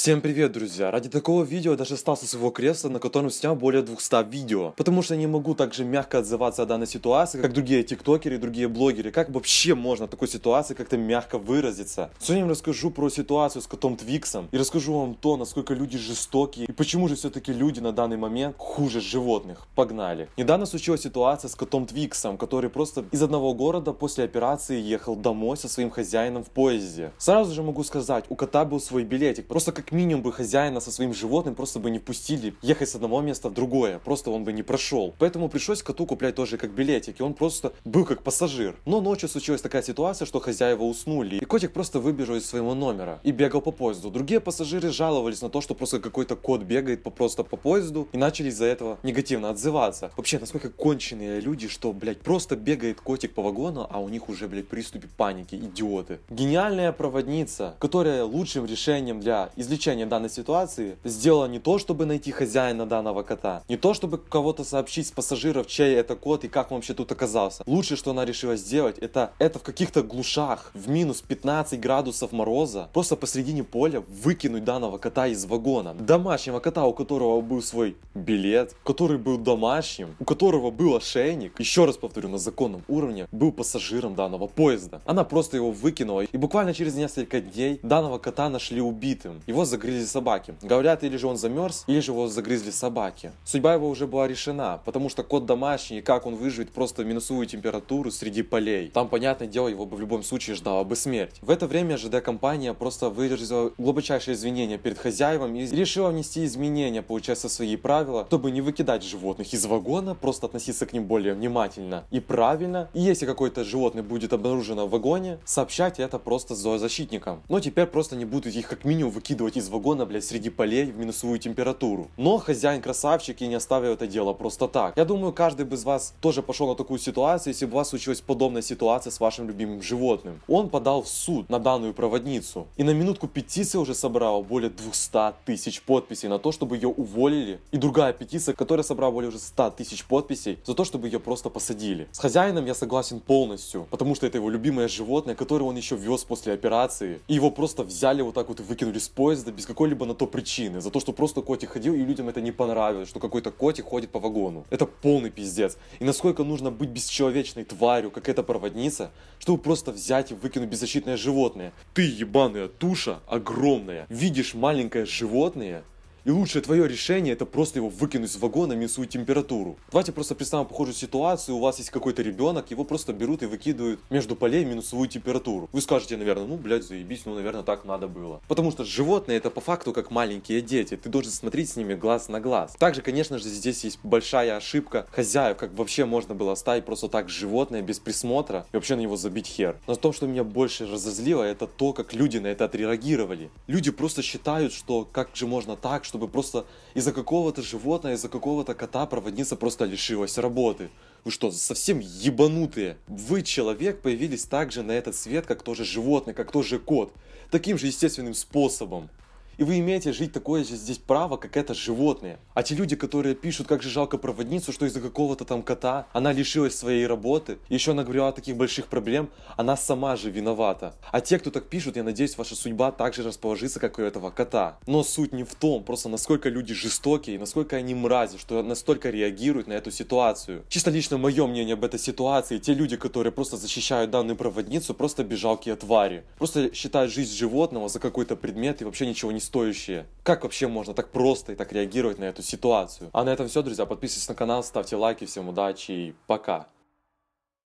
Всем привет, друзья! Ради такого видео даже встал со своего кресла, на котором снял более 200 видео. Потому что я не могу так же мягко отзываться о данной ситуации, как другие тиктокеры и другие блогеры. Как вообще можно такой ситуации как-то мягко выразиться? Сегодня я вам расскажу про ситуацию с котом Твиксом и расскажу вам то, насколько люди жестокие и почему же все-таки люди на данный момент хуже животных. Погнали! Недавно случилась ситуация с котом Твиксом, который просто из одного города после операции ехал домой со своим хозяином в поезде. Сразу же могу сказать, у кота был свой билетик, просто как минимум бы хозяина со своим животным просто бы не пустили ехать с одного места в другое, просто он бы не прошел. Поэтому пришлось коту куплять тоже как билетик, и он просто был как пассажир. Но ночью случилась такая ситуация, что хозяева уснули, и котик просто выбежал из своего номера и бегал по поезду. Другие пассажиры жаловались на то, что просто какой-то кот бегает по, просто по поезду, и начали из-за этого негативно отзываться. Вообще, насколько конченые люди, что, блядь, просто бегает котик по вагону, а у них уже, блядь, приступы паники, идиоты. Гениальная проводница, которая лучшим решением для излечения разграничение данной ситуации сделала не то, чтобы найти хозяина данного кота, не то, чтобы кого-то сообщить с пассажиров, чей это кот и как он вообще тут оказался. Лучше, что она решила сделать, это, это в каких-то глушах, в минус 15 градусов мороза, просто посредине поля выкинуть данного кота из вагона. Домашнего кота, у которого был свой билет, который был домашним, у которого был ошейник, еще раз повторю, на законном уровне, был пассажиром данного поезда. Она просто его выкинула, и буквально через несколько дней данного кота нашли убитым. Его загрызли собаки. Говорят, или же он замерз, или же его загрызли собаки. Судьба его уже была решена, потому что кот домашний, и как он выживет просто в минусовую температуру среди полей. Там, понятное дело, его бы в любом случае ждала бы смерть. В это время ЖД-компания просто выразила глубочайшие извинения перед хозяевом и решила внести изменения, получается, в свои правила, чтобы не выкидать животных из вагона, просто относиться к ним более внимательно и правильно. И если какое-то животное будет обнаружено в вагоне, сообщать это просто зоозащитникам. Но теперь просто не будут их как минимум выкидывать из вагона, блядь, среди полей в минусовую температуру. Но хозяин красавчик и не оставил это дело просто так. Я думаю, каждый бы из вас тоже пошел на такую ситуацию, если бы у вас случилась подобная ситуация с вашим любимым животным. Он подал в суд на данную проводницу. И на минутку петиция уже собрала более 200 тысяч подписей на то, чтобы ее уволили. И другая петиция, которая собрала более уже 100 тысяч подписей за то, чтобы ее просто посадили. С хозяином я согласен полностью, потому что это его любимое животное, которое он еще вез после операции. И его просто взяли вот так вот и выкинули с поезда это без какой-либо на то причины, за то, что просто котик ходил и людям это не понравилось, что какой-то котик ходит по вагону. Это полный пиздец. И насколько нужно быть бесчеловечной тварью, как эта проводница, чтобы просто взять и выкинуть беззащитное животное. Ты ебаная туша огромная, видишь маленькое животное, и лучшее твое решение это просто его выкинуть с вагона, минусую температуру. Давайте просто представим похожую ситуацию. У вас есть какой-то ребенок, его просто берут и выкидывают между полей минусовую температуру. Вы скажете, наверное, ну, блядь, заебись, ну, наверное, так надо было. Потому что животные это по факту как маленькие дети. Ты должен смотреть с ними глаз на глаз. Также, конечно же, здесь есть большая ошибка хозяев, как вообще можно было оставить просто так животное без присмотра и вообще на него забить хер. Но то, что меня больше разозлило, это то, как люди на это отреагировали. Люди просто считают, что как же можно так, чтобы просто из-за какого-то животного, из-за какого-то кота проводница просто лишилась работы. Вы что, совсем ебанутые? Вы, человек, появились также на этот свет, как тоже животное, как тоже кот. Таким же естественным способом. И вы имеете жить такое же здесь право, как это животное. А те люди, которые пишут, как же жалко проводницу, что из-за какого-то там кота она лишилась своей работы, еще она говорила о таких больших проблем, она сама же виновата. А те, кто так пишут, я надеюсь, ваша судьба также расположится, как у этого кота. Но суть не в том, просто насколько люди жестокие, насколько они мрази, что настолько реагируют на эту ситуацию. Чисто лично мое мнение об этой ситуации, те люди, которые просто защищают данную проводницу, просто безжалкие твари. Просто считают жизнь животного за какой-то предмет и вообще ничего не стоящие. Как вообще можно так просто и так реагировать на эту ситуацию? А на этом все, друзья. Подписывайтесь на канал, ставьте лайки. Всем удачи и пока.